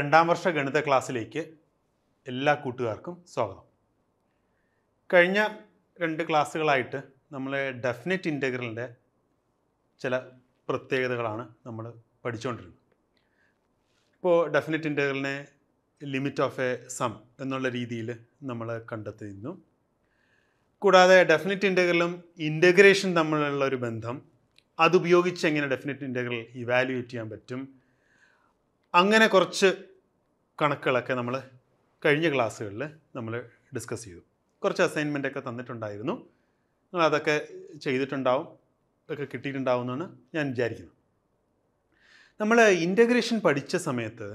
രണ്ടാം വർഷ ഗണിത ക്ലാസ്സിലേക്ക് എല്ലാ കൂട്ടുകാർക്കും സ്വാഗതം കഴിഞ്ഞ രണ്ട് ക്ലാസ്സുകളായിട്ട് നമ്മൾ ഡെഫിനറ്റ് ഇൻ്റഗ്രലിൻ്റെ ചില പ്രത്യേകതകളാണ് നമ്മൾ പഠിച്ചുകൊണ്ടിരുന്നത് ഇപ്പോൾ ഡെഫിനറ്റ് ഇൻ്റഗ്രലിനെ ലിമിറ്റ് ഓഫ് എ സം എന്നുള്ള രീതിയിൽ നമ്മൾ കണ്ടെത്തിയിരുന്നു കൂടാതെ ഡെഫിനറ്റ് ഇൻ്റഗ്രലും ഇൻ്റഗ്രേഷൻ തമ്മിലുള്ള ഒരു ബന്ധം അതുപയോഗിച്ച് എങ്ങനെ ഡെഫിനറ്റ് ഇൻ്റഗ്രൽ ഇവാലുവേറ്റ് ചെയ്യാൻ പറ്റും അങ്ങനെ കുറച്ച് കണക്കുകളൊക്കെ നമ്മൾ കഴിഞ്ഞ ക്ലാസ്സുകളിൽ നമ്മൾ ഡിസ്കസ് ചെയ്തു കുറച്ച് അസൈൻമെൻറ്റൊക്കെ തന്നിട്ടുണ്ടായിരുന്നു നിങ്ങൾ അതൊക്കെ ചെയ്തിട്ടുണ്ടാവും ഒക്കെ കിട്ടിയിട്ടുണ്ടാവുമെന്നാണ് ഞാൻ വിചാരിക്കുന്നത് നമ്മൾ ഇൻ്റഗ്രേഷൻ പഠിച്ച സമയത്ത്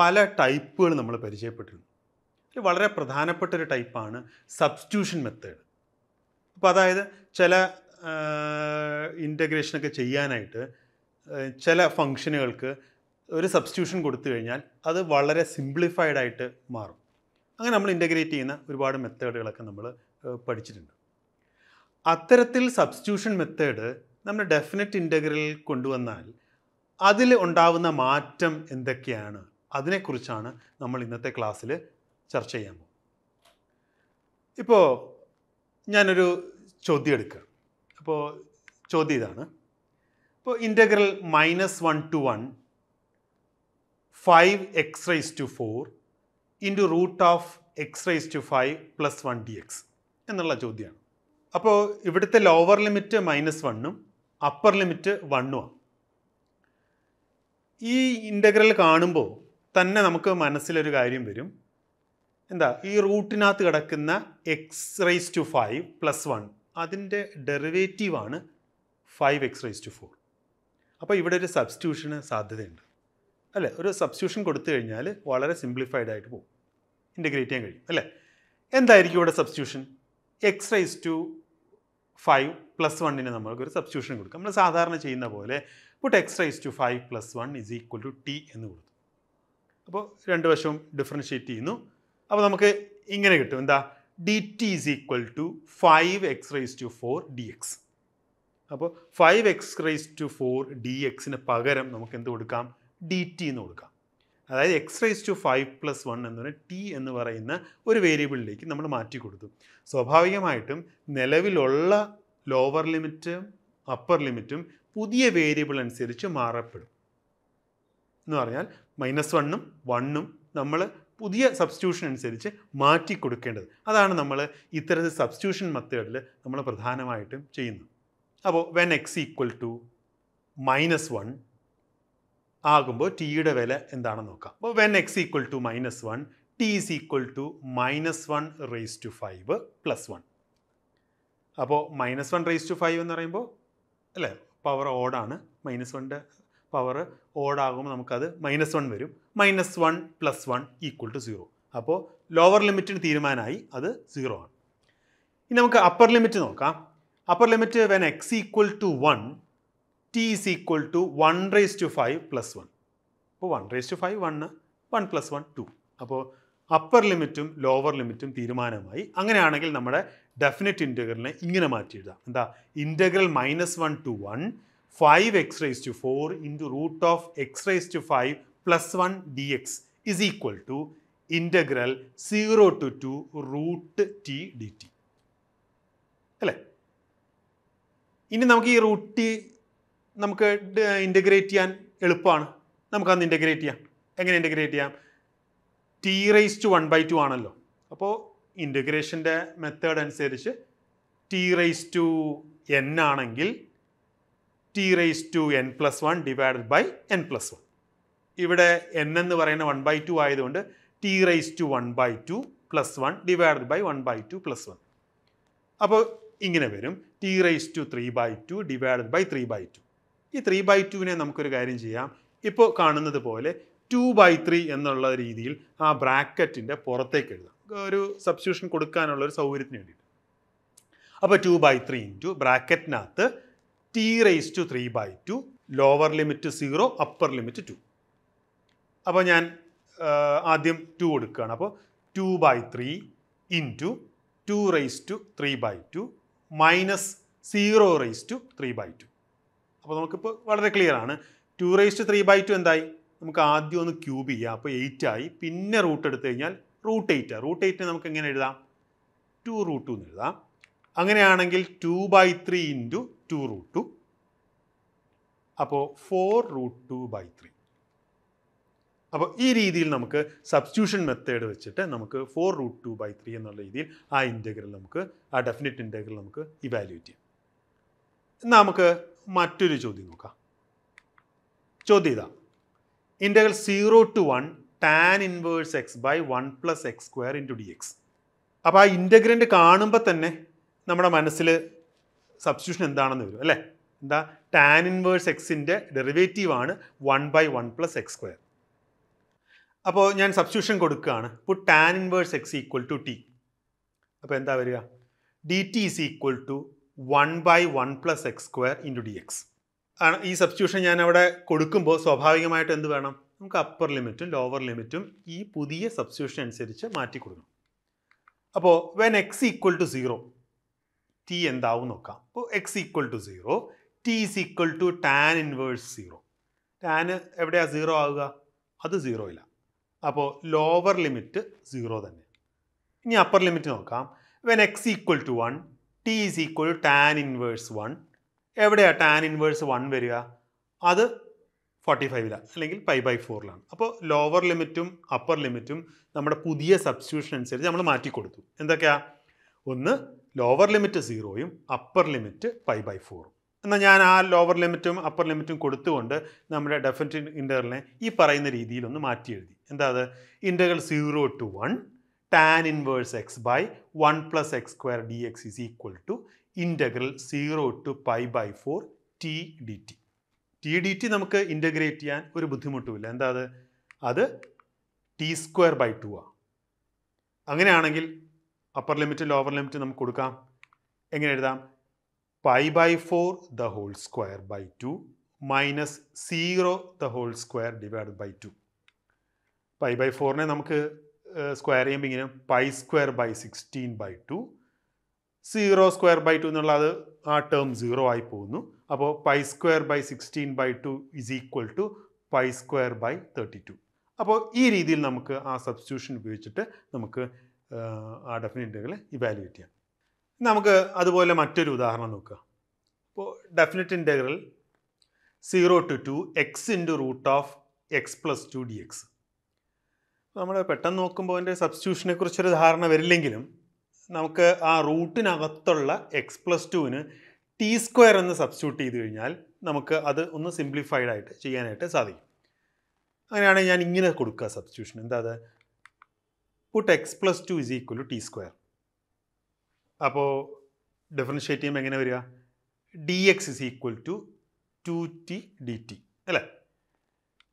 പല ടൈപ്പുകൾ നമ്മൾ പരിചയപ്പെട്ടിരുന്നു അതിൽ വളരെ പ്രധാനപ്പെട്ട ഒരു ടൈപ്പാണ് സബ്സ്റ്റിറ്റ്യൂഷൻ മെത്തേഡ് അപ്പോൾ അതായത് ചില ഇൻ്റഗ്രേഷനൊക്കെ ചെയ്യാനായിട്ട് ചില ഫങ്ഷനുകൾക്ക് ഒരു സബ്സ്റ്റിറ്റ്യൂഷൻ കൊടുത്തു കഴിഞ്ഞാൽ അത് വളരെ സിംപ്ലിഫൈഡ് ആയിട്ട് മാറും അങ്ങനെ നമ്മൾ ഇൻ്റഗ്രേറ്റ് ചെയ്യുന്ന ഒരുപാട് മെത്തേഡുകളൊക്കെ നമ്മൾ പഠിച്ചിട്ടുണ്ട് അത്തരത്തിൽ സബ്സ്റ്റിറ്റ്യൂഷൻ മെത്തേഡ് നമ്മൾ ഡെഫിനറ്റ് ഇൻ്റഗ്രലിൽ കൊണ്ടുവന്നാൽ അതിൽ ഉണ്ടാവുന്ന മാറ്റം എന്തൊക്കെയാണ് അതിനെക്കുറിച്ചാണ് നമ്മൾ ഇന്നത്തെ ക്ലാസ്സിൽ ചർച്ച ചെയ്യാൻ പോകുന്നത് ഇപ്പോൾ ഞാനൊരു ചോദ്യം എടുക്കുക അപ്പോൾ ചോദ്യം ഇതാണ് ഇപ്പോൾ integral minus one to one five x raise to four into root of x raise to five plus one d x എന്നുള്ള ചോദ്യമാണ് അപ്പോൾ ഇവിടുത്തെ ലോവർ ലിമിറ്റ് മൈനസ് വണ്ണും അപ്പർ ലിമിറ്റ് വണ്ണും ആണ് ഈ ഇൻ്റഗ്രൽ കാണുമ്പോൾ തന്നെ നമുക്ക് മനസ്സിലൊരു കാര്യം വരും എന്താ ഈ റൂട്ടിനകത്ത് കിടക്കുന്ന x raise to five plus one അതിൻ്റെ ഡെറിവേറ്റീവാണ് five x raise to four അപ്പോൾ ഇവിടെ ഒരു സബ്സ്റ്റിറ്റ്യൂഷന് സാധ്യതയുണ്ട് അല്ലേ ഒരു സബ്സ്റ്റിറ്റ്യൂഷൻ കൊടുത്തു കഴിഞ്ഞാൽ വളരെ സിംപ്ലിഫൈഡ് ആയിട്ട് പോകും ഇൻ്റഗ്രേറ്റ് ചെയ്യാൻ കഴിയും അല്ലേ എന്തായിരിക്കും ഇവിടെ substitution x raise to five plus വണ്ണിന് ഒരു സബ്സ്റ്റിറ്റ്യൂഷൻ കൊടുക്കും നമ്മൾ സാധാരണ ചെയ്യുന്ന പോലെ put x raise to five plus one is equal to t എന്ന് കൊടുത്തു അപ്പോൾ രണ്ട് വശവും ഡിഫറൻഷ്യേറ്റ് ചെയ്യുന്നു അപ്പോൾ നമുക്ക് ഇങ്ങനെ കിട്ടും എന്താ d t is equal to five x raise to four d x അപ്പോൾ five x raise to four d എക്സിന് പകരം നമുക്ക് എന്ത് കൊടുക്കാം ഡി ടി എന്ന് കൊടുക്കാം അതായത് x raise to five plus one എന്ന് പറയുന്ന ടി എന്ന് പറയുന്ന ഒരു വേരിയബിളിലേക്ക് നമ്മൾ മാറ്റി കൊടുത്തു സ്വാഭാവികമായിട്ടും നിലവിലുള്ള ലോവർ ലിമിറ്റും അപ്പർ ലിമിറ്റും പുതിയ വേരിയബിൾ അനുസരിച്ച് മാറപ്പെടും എന്ന് പറഞ്ഞാൽ മൈനസ് വണ്ണും വണ്ണും നമ്മൾ പുതിയ സബ്സ്റ്റിറ്റ്യൂഷൻ അനുസരിച്ച് മാറ്റി കൊടുക്കേണ്ടത് അതാണ് നമ്മൾ ഇത്തരത്തിൽ സബ്സ്റ്റിറ്റ്യൂഷൻ മെത്തേഡിൽ നമ്മൾ പ്രധാനമായിട്ടും ചെയ്യുന്നത് അപ്പോൾ when x equal to minus one ആകുമ്പോൾ ടിയുടെ വില എന്താണെന്ന് നോക്കാം അപ്പോൾ when x equal to minus one t is equal to minus one raise to five plus one അപ്പോൾ minus one raise to five എന്ന് പറയുമ്പോൾ അല്ലേ പവർ ഓഡാണ് മൈനസ് വണ്ണിൻ്റെ പവർ ഓഡാകുമ്പോൾ നമുക്കത് മൈനസ് വൺ വരും minus one plus one equal to zero അപ്പോൾ ലോവർ ലിമിറ്റിന് തീരുമാനമായി അത് സീറോ ആണ് ഇനി നമുക്ക് അപ്പർ ലിമിറ്റ് നോക്കാം upper limit when x equal to one t is equal to one raise to five plus one അപ്പോൾ one raise to five one one plus one two അപ്പോൾ അപ്പർ ലിമിറ്റും ലോവർ ലിമിറ്റും തീരുമാനമായി അങ്ങനെയാണെങ്കിൽ നമ്മുടെ ഡെഫിനറ്റ് ഇൻറ്റഗ്രലിനെ ഇങ്ങനെ മാറ്റി എഴുതാം എന്താ integral minus one to one five x raise to four into root of x raise to five plus one d x is equal to integral zero to two root t d t അല്ലേ ഇനി നമുക്ക് ഈ root T നമുക്ക് integrate ചെയ്യാൻ എളുപ്പമാണ് നമുക്ക് അന്ന് integrate ചെയ്യാം എങ്ങനെ ഇൻ്റഗ്രേറ്റ് ചെയ്യാം t raise to one by two ആണല്ലോ അപ്പോൾ ഇൻ്റഗ്രേഷൻ്റെ മെത്തേഡ് അനുസരിച്ച് ടി റേസ് ടു എൻ ആണെങ്കിൽ t raise to n plus one divided by n plus one ഇവിടെ എൻ എന്ന് പറയുന്ന വൺ ബൈ ടു ആയതുകൊണ്ട് t raise to one by two plus one divided by one by two plus one അപ്പോൾ ഇങ്ങനെ വരും t raise to three by two divided by three by two ഈ three by ടുവിനെ നമുക്കൊരു കാര്യം ചെയ്യാം ഇപ്പോൾ കാണുന്നത് പോലെ ടു ബൈ ത്രീ എന്നുള്ള രീതിയിൽ ആ ബ്രാക്കറ്റിൻ്റെ പുറത്തേക്ക് എഴുതാം ഒരു സബ്സ്റ്റിറ്റ്യൂഷൻ കൊടുക്കാനുള്ള ഒരു സൗകര്യത്തിന് വേണ്ടിയിട്ട് അപ്പോൾ ടു ബൈ ത്രീ ഇൻറ്റു ബ്രാക്കറ്റിനകത്ത് t raise to three by two lower limit zero upper limit two അപ്പോൾ ഞാൻ ആദ്യം ടു കൊടുക്കുകയാണ് അപ്പോൾ two by three into two raise to three by two minus zero raise to three by two അപ്പോൾ നമുക്കിപ്പോൾ വളരെ clear ആണ് two raised three by to എന്തായി നമുക്ക് ആദ്യം ഒന്ന് ക്യൂബ് ചെയ്യാം അപ്പോൾ എയ്റ്റ് ആയി പിന്നെ റൂട്ട് എടുത്തു കഴിഞ്ഞാൽ റൂട്ട് എയ്റ്റ് റൂട്ട് എയ്റ്റിനെ നമുക്ക് എങ്ങനെ എഴുതാം ടു റൂട്ട് ടു എന്ന് എഴുതാം അങ്ങനെയാണെങ്കിൽ two by three into two root two അപ്പോൾ four root two by three അപ്പോൾ ഈ രീതിയിൽ നമുക്ക് സബ്സ്റ്റിറ്റ്യൂഷൻ മെത്തേഡ് വെച്ചിട്ട് നമുക്ക് four root two by three എന്നുള്ള രീതിയിൽ ആ ഇൻറ്റഗ്രൽ നമുക്ക് ആ ഡെഫിനറ്റ് ഇൻറ്റഗ്രൽ നമുക്ക് ഇവാലുവേറ്റ് ചെയ്യാം എന്നാൽ നമുക്ക് മറ്റൊരു ചോദ്യം നോക്കാം ചോദ്യം ഇതാ integral zero to one tan inverse x by one plus x square into d x അപ്പോൾ ആ ഇൻ്റഗ്രൻ്റ് കാണുമ്പോൾ തന്നെ നമ്മുടെ മനസ്സിൽ സബ്സ്റ്റിറ്റ്യൂഷൻ എന്താണെന്ന് വരും അല്ലേ എന്താ ടാൻ ഇൻവേഴ്സ് എക്സിൻ്റെ ആണ് one by one plus x square അപ്പോൾ ഞാൻ സബ്സ്റ്റിറ്റ്യൂഷൻ കൊടുക്കുകയാണ് ഇപ്പോൾ tan inverse x equal to t അപ്പോൾ എന്താ വരിക d t is equal to one by one plus x square into d x ആണ് ഈ സബ്സ്റ്റിറ്റ്യൂഷൻ ഞാൻ അവിടെ കൊടുക്കുമ്പോൾ സ്വാഭാവികമായിട്ട് എന്ത് വേണം നമുക്ക് അപ്പർ ലിമിറ്റും ലോവർ ലിമിറ്റും ഈ പുതിയ സബ്സ്റ്റിറ്റ്യൂഷൻ അനുസരിച്ച് മാറ്റി കൊടുക്കണം അപ്പോൾ when x equal to zero t എന്താവും നോക്കാം അപ്പോൾ x equal to zero t is equal to tan inverse zero tan എവിടെയാണ് സീറോ ആവുക അത് സീറോ ഇല്ല അപ്പോൾ ലോവർ ലിമിറ്റ് സീറോ തന്നെ ഇനി അപ്പർ ലിമിറ്റ് നോക്കാം when x equal to one t is equal to tan inverse one എവിടെയാണ് tan inverse one വരിക അത് ഫോർട്ടി ഫൈവിലാണ് അല്ലെങ്കിൽ പൈ ബൈ ഫോറിലാണ് അപ്പോൾ ലോവർ ലിമിറ്റും അപ്പർ ലിമിറ്റും നമ്മുടെ പുതിയ സബ്സ്റ്റിറ്റ്യൂഷൻ അനുസരിച്ച് നമ്മൾ മാറ്റി കൊടുത്തു എന്തൊക്കെയാ ഒന്ന് ലോവർ ലിമിറ്റ് സീറോയും അപ്പർ ലിമിറ്റ് പൈ ബൈ ഫോറും എന്നാൽ ഞാൻ ആ ലോവർ ലിമിറ്റും അപ്പർ ലിമിറ്റും കൊടുത്തുകൊണ്ട് നമ്മുടെ ഡെഫിനിറ്റ് ഇൻ്റർവലിനെ ഈ പറയുന്ന രീതിയിലൊന്ന് മാറ്റി എഴുതി എന്താ അത് interval zero to one tan inverse x by 1 plus x square dx is equal to integral 0 to pi by 4 t dt. T d t നമുക്ക് ഇൻ്റഗ്രേറ്റ് ചെയ്യാൻ ഒരു ബുദ്ധിമുട്ടുമില്ല എന്താ അത് അത് ടി സ്ക്വയർ ബൈ ടു ആ അങ്ങനെയാണെങ്കിൽ അപ്പർ ലിമിറ്റ് ലോവർ ലിമിറ്റ് നമുക്ക് കൊടുക്കാം എങ്ങനെ എഴുതാം pi by four the whole square by two minus zero the whole square divide by two pi by ഫോറിനെ നമുക്ക് സ്ക്വയർ ചെയ്യുമ്പോൾ ഇങ്ങനെ pi square by sixteen by two zero square by two എന്നുള്ള അത് ആ ടേം സീറോ ആയി പോകുന്നു അപ്പോൾ pi square by sixteen by two is equal to pi square by thirty two അപ്പോൾ ഈ രീതിയിൽ നമുക്ക് ആ സബ്സ്റ്റിറ്റ്യൂഷൻ ഉപയോഗിച്ചിട്ട് നമുക്ക് ആ ഡെഫിനിറ്റ് ഇൻ്റഗ്രൽ ഇവാലുവേറ്റ് ചെയ്യാം നമുക്ക് അതുപോലെ മറ്റൊരു ഉദാഹരണം നോക്കുക അപ്പോൾ definite integral zero to two x into root of x plus two d x നമ്മൾ പെട്ടെന്ന് നോക്കുമ്പോൾ അതിൻ്റെ സബ്സ്റ്റിറ്റ്യൂഷനെ കുറിച്ചൊരു ധാരണ വരില്ലെങ്കിലും നമുക്ക് ആ റൂട്ടിനകത്തുള്ള എക്സ് പ്ലസ് ടുവിന് ടി സ്ക്വയർ എന്ന് സബ്സ്റ്റിറ്റ്യൂട്ട് ചെയ്ത് കഴിഞ്ഞാൽ നമുക്ക് അത് ഒന്ന് സിംപ്ലിഫൈഡ് ആയിട്ട് ചെയ്യാനായിട്ട് സാധിക്കും അങ്ങനെയാണെങ്കിൽ ഞാൻ ഇങ്ങനെ കൊടുക്കുക സബ്സ്റ്റിറ്റ്യൂഷൻ എന്താ അത് put x plus two is equal to t square അപ്പോൾ ഡിഫറൻഷ്യേറ്റ് ചെയ്യുമ്പോൾ എങ്ങനെ വരിക d x is equal to two t d t അല്ലേ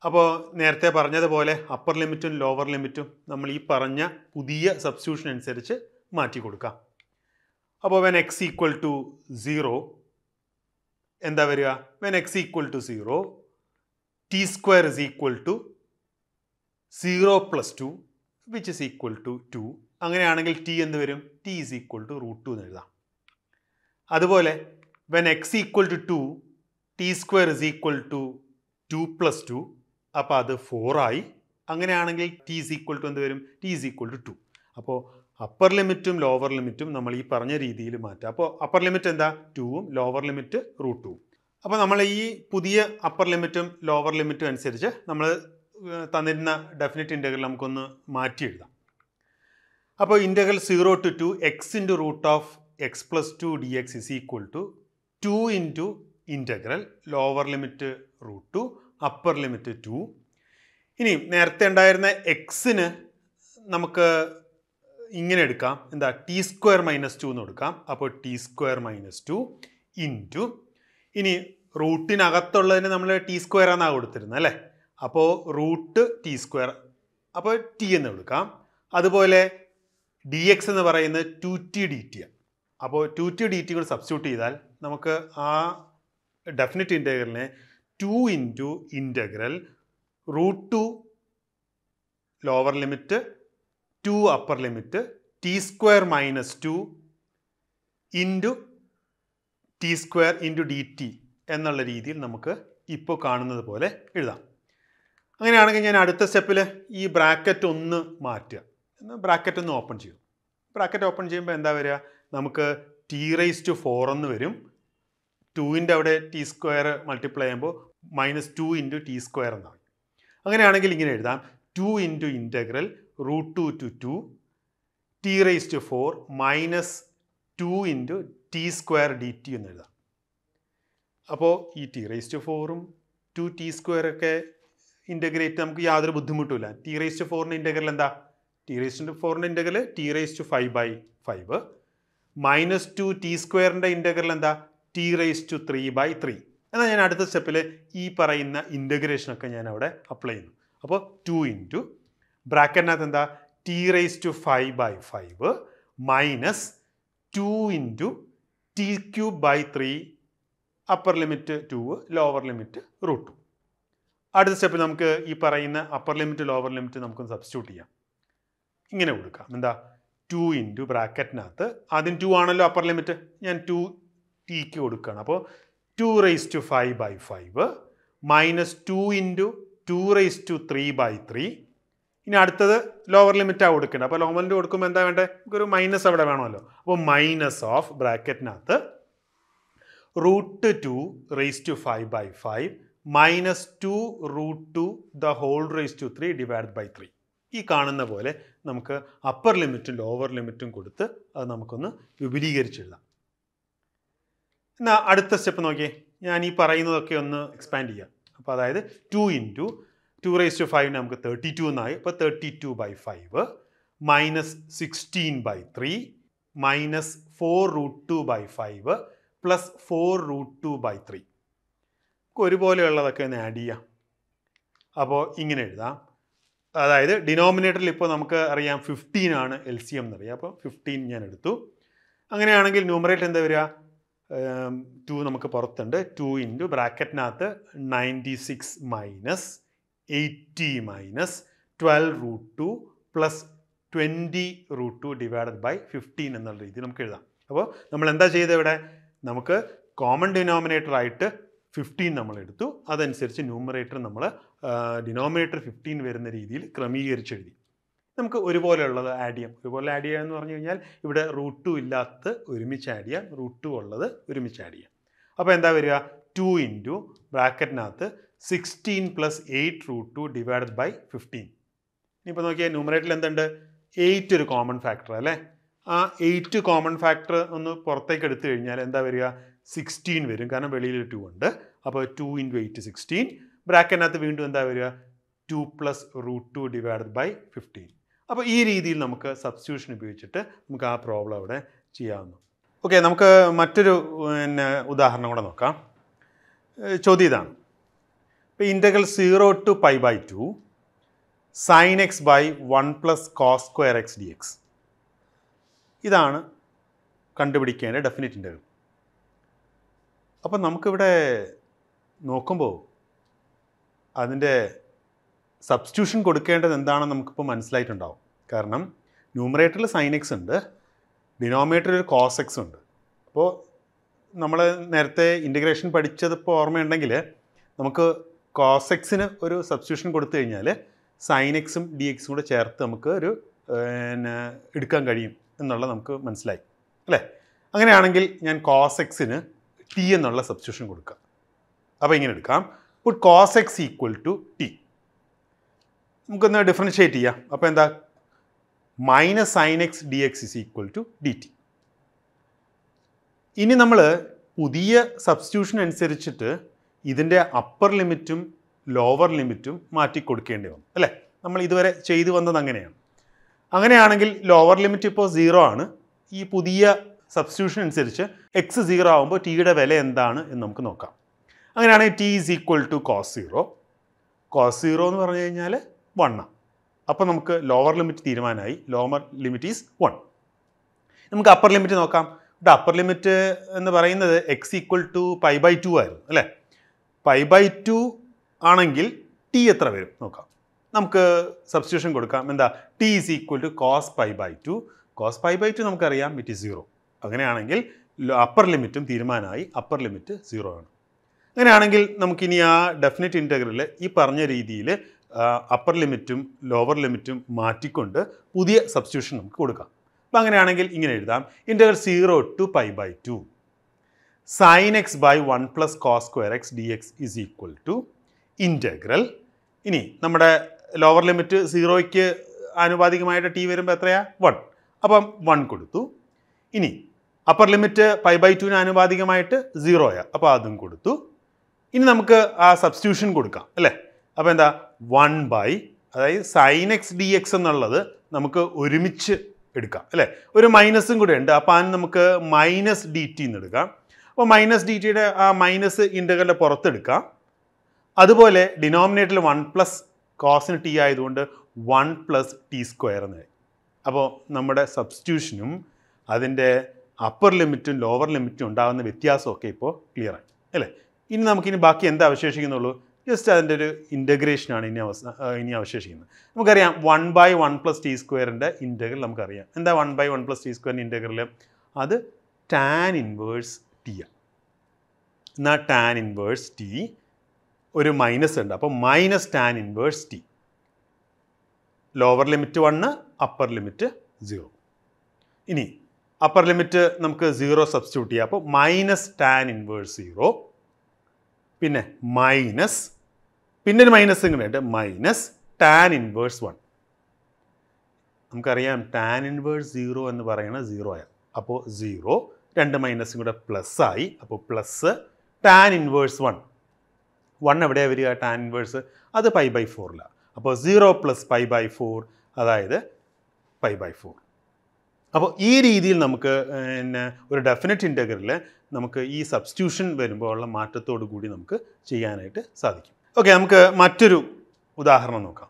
അപ്പോൾ നേരത്തെ പറഞ്ഞതുപോലെ അപ്പർ ലിമിറ്റും ലോവർ ലിമിറ്റും നമ്മൾ ഈ പറഞ്ഞ പുതിയ സബ്സ്റ്റിറ്റ്യൂഷൻ അനുസരിച്ച് മാറ്റി കൊടുക്കാം അപ്പോൾ when x equal to zero എന്താ വരിക when x equal to zero t square is equal to zero plus two which is equal to two അങ്ങനെയാണെങ്കിൽ ടി എന്ത് വരും t is equal to root two എന്ന് എഴുതാം അതുപോലെ when x equal to two t square is equal to two plus two അപ്പോൾ അത് ഫോറായി അങ്ങനെയാണെങ്കിൽ t is equal to എന്ത് വരും t is equal to two അപ്പോൾ അപ്പർ ലിമിറ്റും ലോവർ ലിമിറ്റും നമ്മൾ ഈ പറഞ്ഞ രീതിയിൽ മാറ്റാം അപ്പോൾ അപ്പർ ലിമിറ്റ് എന്താ ടുവും ലോവർ ലിമിറ്റ് റൂട്ട് ടുവും അപ്പോൾ നമ്മൾ ഈ പുതിയ അപ്പർ ലിമിറ്റും ലോവർ ലിമിറ്റും അനുസരിച്ച് നമ്മൾ തന്നിരുന്ന ഡെഫിനറ്റ് ഇൻ്റഗ്രൽ നമുക്കൊന്ന് മാറ്റി എഴുതാം അപ്പോൾ integral zero to two x into root of x plus two d x is equal to two into integral lower limit root two upper limit two ഇനി നേരത്തെ ഉണ്ടായിരുന്ന എക്സിന് നമുക്ക് ഇങ്ങനെ എടുക്കാം എന്താ ടി സ്ക്വയർ മൈനസ് ടു എന്ന് കൊടുക്കാം അപ്പോൾ t square minus two two ഇനി റൂട്ടിനകത്തുള്ളതിന് നമ്മൾ ടി സ്ക്വയർ എന്നാണ് കൊടുത്തിരുന്നത് അല്ലേ അപ്പോൾ റൂട്ട് ടി സ്ക്വയർ അപ്പോൾ ടി എന്ന് കൊടുക്കാം അതുപോലെ ഡി എക്സ് എന്ന് പറയുന്നത് ടു ടി ഡി ടി അപ്പോൾ ടു ടി ഡി ടി കൂടെ സബ്സ്റ്റിറ്റ്യൂട്ട് ചെയ്താൽ നമുക്ക് ആ ഡെഫിനറ്റ് ഇൻറ്റേഗറിനെ two into integral root two lower limit two upper limit t square minus two into t square into d t എന്നുള്ള രീതിയിൽ നമുക്ക് ഇപ്പോൾ കാണുന്നത് പോലെ എഴുതാം അങ്ങനെയാണെങ്കിൽ ഞാൻ അടുത്ത സ്റ്റെപ്പിൽ ഈ ബ്രാക്കറ്റ് ഒന്ന് മാറ്റുക എന്ന് ബ്രാക്കറ്റ് ഒന്ന് ഓപ്പൺ ചെയ്യും ബ്രാക്കറ്റ് ഓപ്പൺ ചെയ്യുമ്പോൾ എന്താ വരിക നമുക്ക് ടി റൈസ് ടു ഫോർ എന്ന് വരും ടുവിൻ്റെ അവിടെ ടി സ്ക്വയർ മൾട്ടിപ്ലൈ ചെയ്യുമ്പോൾ minus two into t square എന്നാണ് അങ്ങനെയാണെങ്കിൽ ഇങ്ങനെ എഴുതാം two into integral root two two two t raise to four minus two into t square d t എന്ന് എഴുതാം അപ്പോൾ ഈ ടി റേസ് ടു ഫോറും ടു ടി സ്ക്വയറൊക്കെ ഇൻറ്റഗ്രേറ്റ് നമുക്ക് യാതൊരു ബുദ്ധിമുട്ടുമില്ല ടി റേസ് ടു ഫോറിൻ്റെ ഇൻറ്റഗ്രൽ എന്താ ടി റേസ് ടു ഫോറിൻ്റെ integral t raise to five by five minus two T സ്ക്വയറിൻ്റെ ഇൻറ്റഗ്രൽ എന്താ t raise to three by three എന്നാൽ ഞാൻ അടുത്ത സ്റ്റെപ്പിൽ ഈ പറയുന്ന ഇൻ്റഗ്രേഷനൊക്കെ ഞാൻ അവിടെ അപ്ലൈ ചെയ്യുന്നു അപ്പോൾ ടു ഇൻറ്റു ബ്രാക്കറ്റിനകത്ത് എന്താ t raise to five by five minus two into t cube by three upper limit two lower limit root two അടുത്ത സ്റ്റെപ്പ് നമുക്ക് ഈ പറയുന്ന അപ്പർ ലിമിറ്റ് ലോവർ ലിമിറ്റ് നമുക്ക് സബ്സ്റ്റിറ്റ്യൂട്ട് ചെയ്യാം ഇങ്ങനെ കൊടുക്കാം എന്താ ടു ഇൻറ്റു ബ്രാക്കറ്റിനകത്ത് ആദ്യം ടു ആണല്ലോ അപ്പർ ലിമിറ്റ് ഞാൻ ടു ടിക്ക് കൊടുക്കുകയാണ് അപ്പോൾ two raise to five by five minus two into two raise to three by three ഇനി അടുത്തത് ലോവർ ലിമിറ്റാണ് കൊടുക്കേണ്ടത് അപ്പോൾ ലോവർ ലിമിറ്റ് കൊടുക്കുമ്പോൾ എന്താ വേണ്ടത് നമുക്കൊരു മൈനസ് അവിടെ വേണമല്ലോ അപ്പോൾ മൈനസ് ഓഫ് ബ്രാക്കറ്റിനകത്ത് root two raise to five by five minus two root two the whole raise to three divide by three ഈ കാണുന്ന പോലെ നമുക്ക് അപ്പർ ലിമിറ്റും ലോവർ ലിമിറ്റും കൊടുത്ത് അത് നമുക്കൊന്ന് വിപുലീകരിച്ചിടാം എന്നാൽ അടുത്ത സ്റ്റെപ്പ് നോക്കിയേ ഞാൻ ഈ പറയുന്നതൊക്കെ ഒന്ന് എക്സ്പാൻഡ് ചെയ്യാം അപ്പോൾ അതായത് two into two raise to ഫൈവിന് നമുക്ക് തേർട്ടി ടു എന്നായി അപ്പോൾ thirty two by five minus sixteen by three minus four root two by five plus four root two by three ഒരുപോലെയുള്ളതൊക്കെ ഒന്ന് ആഡ് ചെയ്യാം അപ്പോൾ ഇങ്ങനെ എഴുതാം അതായത് ഡിനോമിനേറ്ററിൽ ഇപ്പോൾ നമുക്ക് അറിയാം ഫിഫ്റ്റീൻ ആണ് എൽ സി എം എന്നറിയാം അപ്പോൾ ഫിഫ്റ്റീൻ ഞാൻ എടുത്തു അങ്ങനെയാണെങ്കിൽ ന്യൂമറേറ്റർ എന്താ വരിക ടു നമുക്ക് പുറത്തുണ്ട് ടു ഇൻറ്റു ബ്രാക്കറ്റിനകത്ത് ninety six minus eighty minus twelve root two plus twenty root two divided by fifteen എന്നുള്ള രീതി നമുക്ക് എഴുതാം അപ്പോൾ നമ്മൾ എന്താ ചെയ്തത് ഇവിടെ നമുക്ക് കോമൺ ഡിനോമിനേറ്റർ ആയിട്ട് ഫിഫ്റ്റീൻ നമ്മൾ എടുത്തു അതനുസരിച്ച് ന്യൂമറേറ്റർ നമ്മൾ ഡിനോമിനേറ്റർ ഫിഫ്റ്റീൻ വരുന്ന രീതിയിൽ ക്രമീകരിച്ചെഴുതി നമുക്ക് ഒരുപോലെയുള്ളത് ആഡ് ചെയ്യാം ഒരുപോലെ ആഡ് ചെയ്യുക എന്ന് പറഞ്ഞു കഴിഞ്ഞാൽ ഇവിടെ റൂട്ട് ടു ഇല്ലാത്ത ഒരുമിച്ച് ആഡ് ചെയ്യാം റൂട്ട് ടു ഉള്ളത് ഒരുമിച്ച് ആഡ് ചെയ്യാം അപ്പോൾ എന്താ വരിക ടു ഇൻറ്റു ബ്രാക്കറ്റിനകത്ത് sixteen plus eight root two divided by fifteen ഇനിയിപ്പോൾ നോക്കിയാൽ ന്യൂമറേറ്ററിൽ എന്തുണ്ട് എയ്റ്റ് ഒരു കോമൺ ഫാക്ടർ അല്ലേ ആ എയ്റ്റ് കോമൺ ഫാക്ടർ ഒന്ന് പുറത്തേക്ക് എടുത്തു കഴിഞ്ഞാൽ എന്താ വരിക സിക്സ്റ്റീൻ വരും കാരണം വെളിയിൽ ടു ഉണ്ട് അപ്പോൾ ടു ഇൻറ്റു എയ്റ്റ് സിക്സ്റ്റീൻ ബ്രാക്കറ്റിനകത്ത് വീണ്ടും എന്താ വരിക two plus root two divided by fifteen അപ്പോൾ ഈ രീതിയിൽ നമുക്ക് സബ്സ്റ്റിറ്റ്യൂഷൻ ഉപയോഗിച്ചിട്ട് നമുക്ക് ആ പ്രോബ്ലം അവിടെ ചെയ്യാവുന്നു ഓക്കെ നമുക്ക് മറ്റൊരു പിന്നെ ഉദാഹരണം കൂടെ നോക്കാം ചോദ്യം ഇതാണ് ഇപ്പോൾ integral zero to pi by two sine x by one plus cos square x d x ഇതാണ് കണ്ടുപിടിക്കേണ്ട ഡെഫിനിറ്റ് ഇൻ്റഗ്രൽ അപ്പം നമുക്കിവിടെ നോക്കുമ്പോൾ അതിൻ്റെ സബ്സ്റ്റിറ്റ്യൂഷൻ കൊടുക്കേണ്ടത് എന്താണെന്ന് നമുക്കിപ്പോൾ മനസ്സിലായിട്ടുണ്ടാവും കാരണം ന്യൂമറേറ്ററിൽ സൈൻ എക്സ് ഉണ്ട് ഡിനോമിനേറ്ററിൽ ഒരു കോസ് എക്സ് ഉണ്ട് അപ്പോൾ നമ്മൾ നേരത്തെ പഠിച്ചത് ഇപ്പോൾ ഓർമ്മയുണ്ടെങ്കിൽ നമുക്ക് കോസ് എക്സിന് ഒരു സബ്സ്റ്റിറ്റ്യൂഷൻ കൊടുത്തു കഴിഞ്ഞാൽ സൈൻ എക്സും ഡി എക്സും കൂടെ ചേർത്ത് നമുക്ക് ഒരു പിന്നെ എടുക്കാൻ കഴിയും എന്നുള്ളത് നമുക്ക് മനസ്സിലായി അല്ലേ അങ്ങനെയാണെങ്കിൽ ഞാൻ കോസ് എക്സിന് ടി എന്നുള്ള സബ്സ്റ്റിറ്റ്യൂഷൻ കൊടുക്കുക അപ്പോൾ ഇങ്ങനെ എടുക്കാം ഇപ്പോൾ cos x equal to t നമുക്കൊന്ന് ഡിഫറൻഷിയേറ്റ് ചെയ്യാം അപ്പോൾ എന്താ minus sine x d x is equal to d t ഇനി നമ്മൾ പുതിയ സബ്സ്റ്റിറ്റ്യൂഷൻ അനുസരിച്ചിട്ട് ഇതിൻ്റെ അപ്പർ ലിമിറ്റും ലോവർ ലിമിറ്റും മാറ്റി കൊടുക്കേണ്ടി വന്നു അല്ലേ നമ്മൾ ഇതുവരെ ചെയ്തു വന്നത് അങ്ങനെയാണ് അങ്ങനെയാണെങ്കിൽ ലോവർ ലിമിറ്റ് ഇപ്പോൾ സീറോ ആണ് ഈ പുതിയ സബ്സ്റ്റിറ്റ്യൂഷൻ അനുസരിച്ച് എക്സ് സീറോ ആകുമ്പോൾ ടിയുടെ വില എന്താണ് എന്ന് നമുക്ക് നോക്കാം അങ്ങനെയാണെങ്കിൽ t is equal to cos zero cos zero എന്ന് പറഞ്ഞു കഴിഞ്ഞാൽ വണ്ണ ആണ് അപ്പോൾ നമുക്ക് ലോവർ ലിമിറ്റ് തീരുമാനമായി ലോവർ ലിമിറ്റ് ഈസ് വൺ നമുക്ക് അപ്പർ ലിമിറ്റ് നോക്കാം ഇവിടെ അപ്പർ ലിമിറ്റ് എന്ന് പറയുന്നത് x equal to pi by two ആയിരുന്നു അല്ലേ പൈ ബൈ ടു ആണെങ്കിൽ ടി എത്ര വരും നോക്കാം നമുക്ക് സബ്സ്റ്റിറ്റ്യൂഷൻ കൊടുക്കാം എന്താ t is equal to cos pi by two cos pi by two നമുക്കറിയാം ഇറ്റ് ഈസ് സീറോ അങ്ങനെയാണെങ്കിൽ അപ്പർ ലിമിറ്റും തീരുമാനമായി അപ്പർ ലിമിറ്റ് സീറോ ആണ് അങ്ങനെയാണെങ്കിൽ നമുക്കിനി ആ ഡെഫിനറ്റ് ഇൻ്റഗ്രലിൽ ഈ പറഞ്ഞ രീതിയിൽ അപ്പർ ലിമിറ്റും ലോവർ ലിമിറ്റും മാറ്റിക്കൊണ്ട് പുതിയ സബ്സ്റ്റിറ്റ്യൂഷൻ നമുക്ക് കൊടുക്കാം അപ്പം അങ്ങനെയാണെങ്കിൽ ഇങ്ങനെ എഴുതാം integral zero to pi by two sine x by one plus cos square x d x is equal to integral ഇനി നമ്മുടെ ലോവർ ലിമിറ്റ് സീറോയ്ക്ക് ആനുപാതികമായിട്ട് ടി വരുമ്പോൾ എത്രയാ വൺ അപ്പം വൺ കൊടുത്തു ഇനി അപ്പർ ലിമിറ്റ് പൈ ബൈ ടുവിന് ആനുപാതികമായിട്ട് സീറോയാണ് അപ്പോൾ അതും കൊടുത്തു ഇനി നമുക്ക് ആ സബ്സ്റ്റിറ്റ്യൂഷൻ കൊടുക്കാം അല്ലേ അപ്പോൾ എന്താ വൺ ബൈ അതായത് സൈൻ എക്സ് ഡി എക്സ് എന്നുള്ളത് നമുക്ക് ഒരുമിച്ച് എടുക്കാം അല്ലേ ഒരു മൈനസും കൂടെ ഉണ്ട് അപ്പോൾ അതിന് നമുക്ക് മൈനസ് ഡി ടി എന്ന് എടുക്കാം അപ്പോൾ മൈനസ് ഡി ടിയുടെ ആ മൈനസ് ഇൻ്റർവലിൻ്റെ പുറത്തെടുക്കാം അതുപോലെ ഡിനോമിനേറ്ററിൽ വൺ പ്ലസ് കോസിന് ടി ആയതുകൊണ്ട് വൺ പ്ലസ് ടി സ്ക്വയർ എന്ന് അപ്പോൾ നമ്മുടെ സബ്സ്റ്റിറ്റ്യൂഷനും അതിൻ്റെ അപ്പർ ലിമിറ്റും ലോവർ ലിമിറ്റും ഉണ്ടാകുന്ന വ്യത്യാസമൊക്കെ ഇപ്പോൾ ക്ലിയറായി അല്ലേ ഇനി നമുക്കിനി ബാക്കി എന്താ അവശേഷിക്കുന്നുള്ളൂ ജസ്റ്റ് അതിൻ്റെ ഒരു ഇൻ്റഗ്രേഷനാണ് ഇനി അവസ ഇനി അവശേഷിക്കുന്നത് നമുക്കറിയാം one by one plus t സ്ക്വയറിൻ്റെ ഇൻ്റഗ്രൽ നമുക്കറിയാം എന്താ one by one plus t സ്ക്വയറിൻ്റെ ഇൻ്റഗ്രൽ അത് ടാൻ ഇൻവേഴ്സ് ടി ആണ് എന്നാൽ ടാൻ ഇൻവേഴ്സ് ടി ഒരു മൈനസ് ഉണ്ട് അപ്പോൾ minus tan inverse t lower limit one upper limit zero ഇനി അപ്പർ ലിമിറ്റ് നമുക്ക് സീറോ സബ്സ്റ്റിറ്റ്യൂട്ട് ചെയ്യാം അപ്പോൾ മൈനസ് ടാൻ ഇൻവേഴ്സ് സീറോ പിന്നെ മൈനസ് പിന്നെ ഒരു മൈനസ് ഇങ്ങനെയുണ്ട് മൈനസ് ടാൻ ഇൻവേഴ്സ് വൺ നമുക്കറിയാം ടാൻ ഇൻവേഴ്സ് സീറോ എന്ന് പറയുന്നത് സീറോ ആയിരുന്നു അപ്പോൾ സീറോ രണ്ട് മൈനസും കൂടെ പ്ലസ് ആയി അപ്പോൾ plus tan inverse one one എവിടെയാണ് വരിക ടാൻ ഇൻവേഴ്സ് അത് പൈ ബൈ ഫോറിലാണ് അപ്പോൾ zero plus pi by four അതായത് പൈ ബൈ ഫോർ അപ്പോൾ ഈ രീതിയിൽ നമുക്ക് പിന്നെ ഒരു ഡെഫിനറ്റ് ഇൻ്റഗ്രലിൽ നമുക്ക് ഈ സബ്സ്റ്റിറ്റ്യൂഷൻ വരുമ്പോൾ ഉള്ള മാറ്റത്തോടു കൂടി നമുക്ക് ചെയ്യാനായിട്ട് സാധിക്കും ഓക്കെ നമുക്ക് മറ്റൊരു ഉദാഹരണം നോക്കാം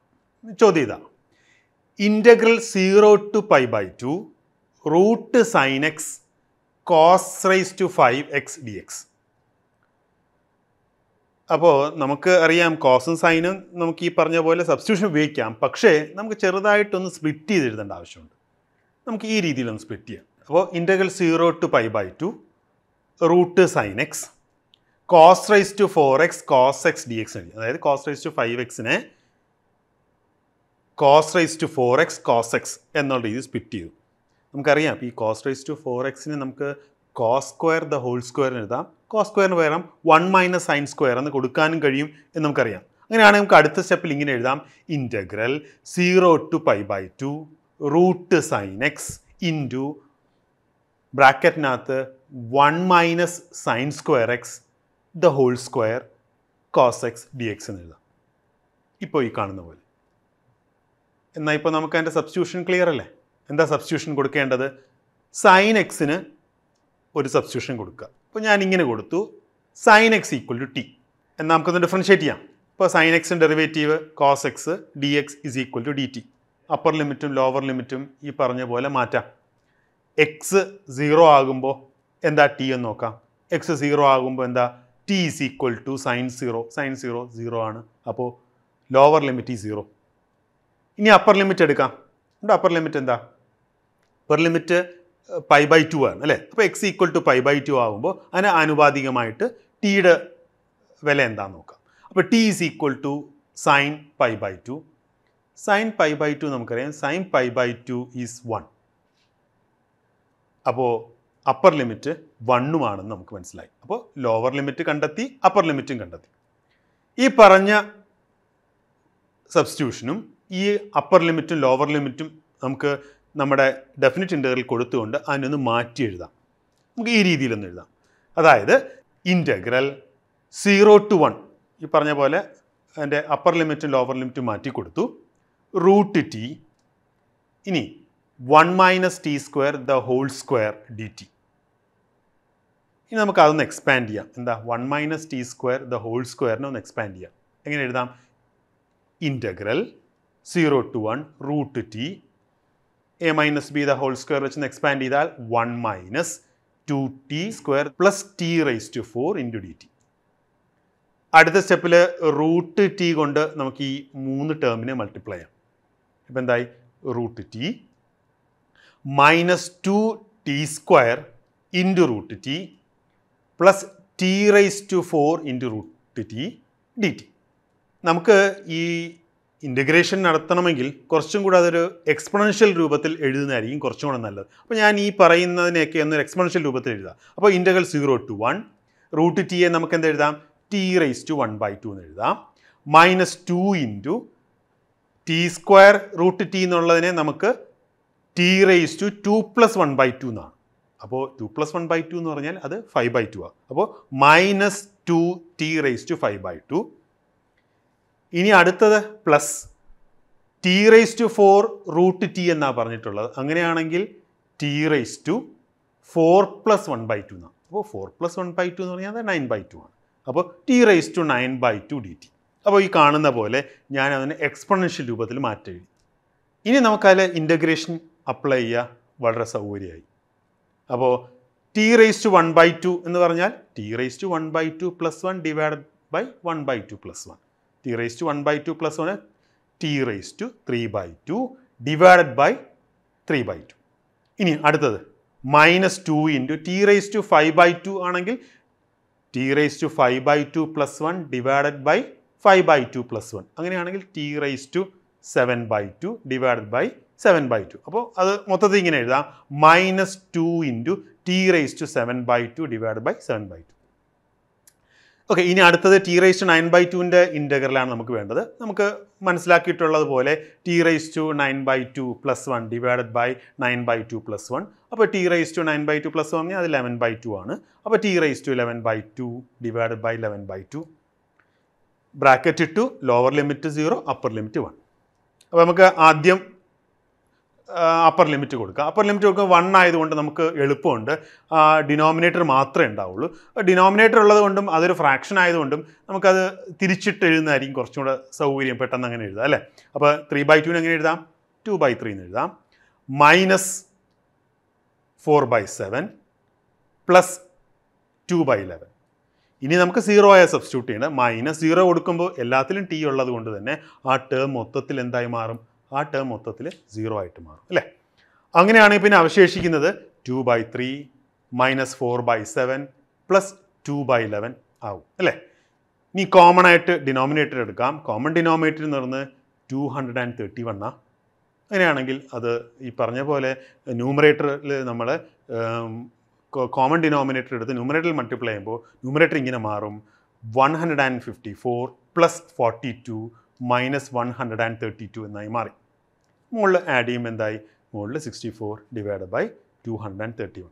ചോദ്യം ഇതാ integral zero to pi by two root sine x cos raise to five x d x അപ്പോൾ നമുക്ക് അറിയാം കോസും സൈനും നമുക്ക് ഈ പറഞ്ഞ പോലെ സബ്സ്റ്റിറ്റ്യൂഷൻ ഉപയോഗിക്കാം പക്ഷേ നമുക്ക് ചെറുതായിട്ടൊന്ന് സ്പ്ലിറ്റ് ചെയ്ത് എഴുതേണ്ട ആവശ്യമുണ്ട് നമുക്ക് ഈ രീതിയിലൊന്ന് സ്പ്ലിറ്റ് ചെയ്യാം അപ്പോൾ integral zero to pi by two root sine x cos raise to four x cos x d x എഴുതി അതായത് കോസ് റൈസ് ടു ഫൈവ് എക്സിനെ cos raise to four x cos x എന്നുള്ള രീതിയിൽ സ്പിറ്റ് ചെയ്തു നമുക്കറിയാം ഈ കോസ് റൈസ് ടു ഫോർ എക്സിനെ നമുക്ക് കോസ് സ്ക്വയർ ദ ഹോൾ സ്ക്വയറിന് എഴുതാം കോസ് സ്ക്വയറിന് പകരം വൺ മൈനസ് സൈൻ സ്ക്വയർ എന്ന് കൊടുക്കാനും കഴിയും എന്ന് നമുക്കറിയാം അങ്ങനെയാണെങ്കിൽ നമുക്ക് അടുത്ത സ്റ്റെപ്പിൽ ഇങ്ങനെ എഴുതാം integral zero to pi by two root sine x into ബ്രാക്കറ്റിനകത്ത് one minus sine square x the whole square cos x d x എന്ന് എഴുതാം ഇപ്പോൾ ഈ കാണുന്ന പോലെ എന്നാൽ ഇപ്പോൾ നമുക്ക് അതിൻ്റെ സബ്സ്റ്റിറ്റ്യൂഷൻ ക്ലിയർ അല്ലേ എന്താ സബ്സ്റ്റിറ്റ്യൂഷൻ കൊടുക്കേണ്ടത് സൈൻ എക്സിന് ഒരു സബ്സ്റ്റിറ്റ്യൂഷൻ കൊടുക്കുക അപ്പോൾ ഞാൻ ഇങ്ങനെ കൊടുത്തു sine x equal to t എന്നാൽ നമുക്കൊന്ന് ഡിഫറൻഷ്യേറ്റ് ചെയ്യാം ഇപ്പോൾ സൈൻ എക്സിൻ്റെ derivative cos x d x is equal to d t upper ലിമിറ്റും ലോവർ ലിമിറ്റും ഈ പറഞ്ഞ പോലെ മാറ്റാം എക്സ് സീറോ ആകുമ്പോൾ എന്താ ടി എന്ന് നോക്കാം എക്സ് സീറോ ആകുമ്പോൾ എന്താ t is equal to sine zero sine zero zero ആണ് അപ്പോൾ ലോവർ ലിമിറ്റ് ഈ സീറോ ഇനി അപ്പർ ലിമിറ്റ് എടുക്കാം നമ്മുടെ അപ്പർ ലിമിറ്റ് എന്താ upper limit pi by two ആണ് അല്ലേ അപ്പോൾ x equal to pi by two ആകുമ്പോൾ അതിന് ആനുപാതികമായിട്ട് ടിയുടെ വില എന്താണെന്ന് നോക്കാം അപ്പോൾ t is equal to sine pi by two sine pi by two നമുക്കറിയാം sine pi by two is one അപ്പോൾ അപ്പർ ലിമിറ്റ് വണ്ണുമാണെന്ന് നമുക്ക് മനസ്സിലായി അപ്പോൾ ലോവർ ലിമിറ്റ് കണ്ടെത്തി അപ്പർ ലിമിറ്റും കണ്ടെത്തി ഈ പറഞ്ഞ സബ്സ്റ്റിറ്റ്യൂഷനും ഈ അപ്പർ ലിമിറ്റും ലോവർ ലിമിറ്റും നമുക്ക് നമ്മുടെ ഡെഫിനിറ്റ് ഇൻ്റഗ്രൽ കൊടുത്തുകൊണ്ട് അതിനൊന്ന് മാറ്റി എഴുതാം നമുക്ക് ഈ രീതിയിലൊന്ന് എഴുതാം അതായത് ഇൻ്റഗ്രൽ സീറോ ടു വൺ ഈ പറഞ്ഞ പോലെ അതിൻ്റെ അപ്പർ ലിമിറ്റും ലോവർ ലിമിറ്റും മാറ്റി കൊടുത്തു റൂട്ട് ടി ഇനി one minus t square the whole square d t ഇനി നമുക്ക് അതൊന്ന് എക്സ്പാൻഡ് ചെയ്യാം എന്താ one minus t square the whole സ്ക്വയറിനെ ഒന്ന് എക്സ്പാൻഡ് ചെയ്യാം എങ്ങനെ എഴുതാം integral zero to one root t a minus b the whole square വെച്ച് എക്സ്പാൻഡ് ചെയ്താൽ one minus two t square plus t raise to four into d t അടുത്ത സ്റ്റെപ്പിൽ root T കൊണ്ട് നമുക്ക് ഈ മൂന്ന് ടേമിനെ മൾട്ടിപ്ലൈ ചെയ്യാം ഇപ്പം എന്തായി root t minus two t square into root t plus t raise to four into root t d t നമുക്ക് ഈ ഇൻ്റഗ്രേഷൻ നടത്തണമെങ്കിൽ കുറച്ചും കൂടെ അതൊരു എക്സ്പൊണൻഷ്യൽ രൂപത്തിൽ എഴുതുന്നതായിരിക്കും കുറച്ചും കൂടെ നല്ലത് അപ്പോൾ ഞാൻ ഈ പറയുന്നതിനെയൊക്കെ ഒന്ന് എക്സ്പൊണൻഷ്യൽ രൂപത്തിൽ എഴുതാം അപ്പോൾ integral zero to one root ടിയെ നമുക്ക് എന്ത് എഴുതാം t raise to one by two എന്ന് എഴുതാം minus two into t square root t എന്നുള്ളതിനെ നമുക്ക് t raise to two plus one by two എന്നാണ് അപ്പോൾ two plus one by two എന്ന് പറഞ്ഞാൽ അത് ഫൈവ് ബൈ ടു ആണ് അപ്പോൾ minus two t raise to five by two ഇനി അടുത്തത് plus t raise to four root T എന്നാണ് പറഞ്ഞിട്ടുള്ളത് അങ്ങനെയാണെങ്കിൽ t raise to four plus one by two എന്നാണ് അപ്പോൾ four plus one by two എന്ന് പറഞ്ഞാൽ അത് നയൻ ബൈ ടു ആണ് അപ്പോൾ t raise to nine by two d t അപ്പോൾ ഈ കാണുന്ന പോലെ ഞാൻ അതിനെ എക്സ്പൊണൻഷ്യൽ രൂപത്തിൽ മാറ്റി ഇനി നമുക്കതിൽ ഇൻ്റഗ്രേഷൻ അപ്ലൈ ചെയ്യുക വളരെ സൗകര്യമായി അപ്പോൾ t raise to one by two എന്ന് പറഞ്ഞാൽ t raise to one by two plus one divide by one by two plus one t raise to one by two plus one t raise to three by two divide by three by two ഇനി അടുത്തത് minus two into t raise to five by two ആണെങ്കിൽ t raise to five by two plus one divide by five by two plus one അങ്ങനെയാണെങ്കിൽ t raise to seven by two divide by seven by two അപ്പോൾ അത് മൊത്തത്തിൽ ഇങ്ങനെ എഴുതാം minus two into t raise to seven by two divide by seven by two okay ഇനി അടുത്തത് t raise to nine by ടുവിൻ്റെ ഇൻറ്റഗ്രലാണ് നമുക്ക് വേണ്ടത് നമുക്ക് മനസ്സിലാക്കിയിട്ടുള്ളത് പോലെ t raise to nine by two plus one divided by nine by two plus one അപ്പോൾ t raise to nine by two plus one അത് ലെവൻ ബൈ ടു ആണ് അപ്പോൾ t raise to eleven by two divided by eleven by two bracket ഇട്ടു lower limit zero upper limit one അപ്പോൾ നമുക്ക് ആദ്യം upper limit കൊടുക്കുക upper limit കൊടുക്കുക one ആയതുകൊണ്ട് നമുക്ക് എളുപ്പമുണ്ട് ഡിനോമിനേറ്റർ മാത്രമേ ഉണ്ടാവുള്ളൂ ഡിനോമിനേറ്റർ ഉള്ളത് കൊണ്ടും അതൊരു ഫ്രാക്ഷൻ ആയതുകൊണ്ടും നമുക്കത് തിരിച്ചിട്ട് എഴുതുന്നതായിരിക്കും കുറച്ചും കൂടെ സൗകര്യം പെട്ടെന്ന് അങ്ങനെ എഴുതാം അല്ലേ അപ്പോൾ ത്രീ ബൈ ടുവിന് എങ്ങനെ എഴുതാം ടു ബൈ ത്രീ എന്ന് എഴുതാം minus four by seven plus two by eleven ഇനി നമുക്ക് സീറോ ആയ സബ്സ്റ്റിറ്റ്യൂട്ട് ചെയ്യണം മൈനസ് സീറോ കൊടുക്കുമ്പോൾ എല്ലാത്തിലും ടി ഉള്ളത് കൊണ്ട് തന്നെ ആ ടേം മൊത്തത്തിൽ എന്തായി മാറും ആ ടേം മൊത്തത്തിൽ സീറോ ആയിട്ട് മാറും അല്ലേ അങ്ങനെയാണെങ്കിൽ പിന്നെ അവശേഷിക്കുന്നത് two by three minus four by seven plus two by eleven ആവും അല്ലേ ഇനി കോമൺ ആയിട്ട് ഡിനോമിനേറ്റർ എടുക്കാം കോമൺ ഡിനോമിനേറ്റർ എന്ന് പറയുന്നത് ടു ഹൺഡ്രഡ് ആൻഡ് തേർട്ടി വണ്ണാ അങ്ങനെയാണെങ്കിൽ അത് ഈ പറഞ്ഞ പോലെ ന്യൂമറേറ്ററിൽ നമ്മൾ കോമൺ ഡിനോമിനേറ്റർ എടുത്ത് ന്യൂമറേറ്ററിൽ മൾട്ടിപ്ലൈ ചെയ്യുമ്പോൾ ന്യൂമറേറ്റർ ഇങ്ങനെ മാറും one hundred and fifty four plus forty two minus one hundred and thirty two എന്നായി മാറി മുകളിൽ ആഡ് ചെയ്യുമ്പോൾ എന്തായി മുകളിൽ sixty four divide by two hundred and thirty one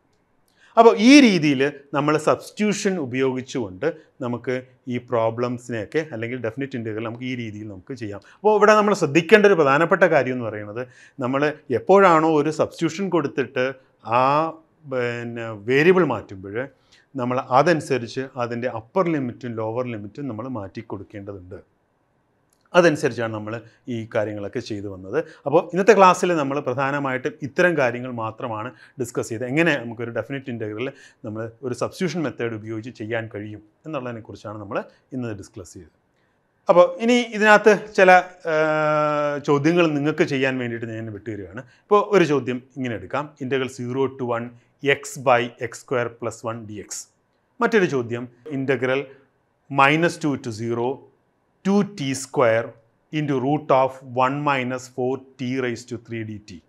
അപ്പോൾ ഈ രീതിയിൽ നമ്മൾ സബ്സ്റ്റിറ്റ്യൂഷൻ ഉപയോഗിച്ചുകൊണ്ട് നമുക്ക് ഈ പ്രോബ്ലംസിനെയൊക്കെ അല്ലെങ്കിൽ ഡെഫിനറ്റ് ഇൻ്റഗ്രൽ നമുക്ക് ഈ രീതിയിൽ നമുക്ക് ചെയ്യാം അപ്പോൾ ഇവിടെ നമ്മൾ ശ്രദ്ധിക്കേണ്ട ഒരു പ്രധാനപ്പെട്ട കാര്യം എന്ന് പറയുന്നത് നമ്മൾ എപ്പോഴാണോ ഒരു സബ്സ്റ്റിറ്റ്യൂഷൻ കൊടുത്തിട്ട് ആ പിന്നെ വേരിയബിൾ മാറ്റുമ്പോൾ നമ്മൾ അതനുസരിച്ച് അതിൻ്റെ അപ്പർ ലിമിറ്റും ലോവർ ലിമിറ്റും നമ്മൾ മാറ്റി കൊടുക്കേണ്ടതുണ്ട് അതനുസരിച്ചാണ് നമ്മൾ ഈ കാര്യങ്ങളൊക്കെ ചെയ്തു വന്നത് അപ്പോൾ ഇന്നത്തെ ക്ലാസ്സിൽ നമ്മൾ പ്രധാനമായിട്ടും ഇത്തരം കാര്യങ്ങൾ മാത്രമാണ് ഡിസ്കസ് ചെയ്തത് എങ്ങനെ നമുക്കൊരു ഡെഫിനറ്റ് ഇൻ്റഗ്രൽ നമ്മൾ ഒരു സബ്സ്റ്റിറ്റ്യൂഷൻ മെത്തേഡ് ഉപയോഗിച്ച് ചെയ്യാൻ കഴിയും എന്നുള്ളതിനെക്കുറിച്ചാണ് നമ്മൾ ഇന്ന് ഡിസ്കസ് ചെയ്തത് അപ്പോൾ ഇനി ഇതിനകത്ത് ചില ചോദ്യങ്ങൾ നിങ്ങൾക്ക് ചെയ്യാൻ വേണ്ടിയിട്ട് ഞാൻ വിട്ടുതരികയാണ് ഇപ്പോൾ ഒരു ചോദ്യം ഇങ്ങനെ എടുക്കാം integral zero to one x by x square plus one d x മറ്റൊരു ചോദ്യം integral minus two to zero 2t square into root of 1 minus 4t raised to 3 dt.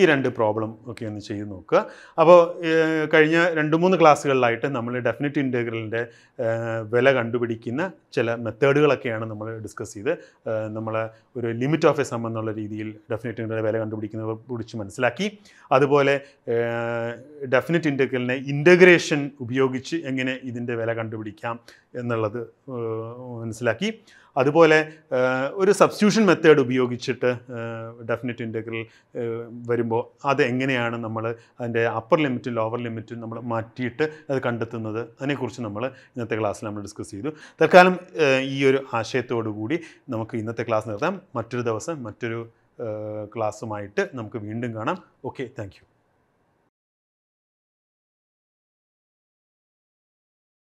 ഈ രണ്ട് പ്രോബ്ലം ഒക്കെ ഒന്ന് ചെയ്ത് നോക്കുക അപ്പോൾ കഴിഞ്ഞ രണ്ട് മൂന്ന് ക്ലാസ്സുകളിലായിട്ട് നമ്മൾ ഡെഫിനറ്റ് ഇൻ്റഗ്രലിൻ്റെ വില കണ്ടുപിടിക്കുന്ന ചില മെത്തേഡുകളൊക്കെയാണ് നമ്മൾ ഡിസ്കസ് ചെയ്ത് നമ്മൾ ഒരു ലിമിറ്റ് ഓഫ് എ സം എന്നുള്ള രീതിയിൽ ഡെഫിനറ്റ് ഇൻ്റഗ്രൽ വില കണ്ടുപിടിക്കുന്നത് കുറിച്ച് മനസ്സിലാക്കി അതുപോലെ ഡെഫിനറ്റ് ഇൻ്റഗ്രലിനെ ഇൻ്റഗ്രേഷൻ ഉപയോഗിച്ച് എങ്ങനെ ഇതിൻ്റെ വില കണ്ടുപിടിക്കാം എന്നുള്ളത് മനസ്സിലാക്കി അതുപോലെ ഒരു സബ്സ്റ്റിറ്റ്യൂഷൻ മെത്തേഡ് ഉപയോഗിച്ചിട്ട് ഡെഫിനറ്റ് ഇൻ്റഗ്രൽ വരുമ്പോൾ അത് എങ്ങനെയാണ് നമ്മൾ അതിൻ്റെ അപ്പർ ലിമിറ്റും ലോവർ ലിമിറ്റും നമ്മൾ മാറ്റിയിട്ട് അത് കണ്ടെത്തുന്നത് അതിനെക്കുറിച്ച് നമ്മൾ ഇന്നത്തെ ക്ലാസ്സിൽ നമ്മൾ ഡിസ്കസ് ചെയ്തു തൽക്കാലം ഈ ഒരു ആശയത്തോടു കൂടി നമുക്ക് ഇന്നത്തെ ക്ലാസ് നിർത്താം മറ്റൊരു ദിവസം മറ്റൊരു ക്ലാസ്സുമായിട്ട് നമുക്ക് വീണ്ടും കാണാം ഓക്കെ താങ്ക്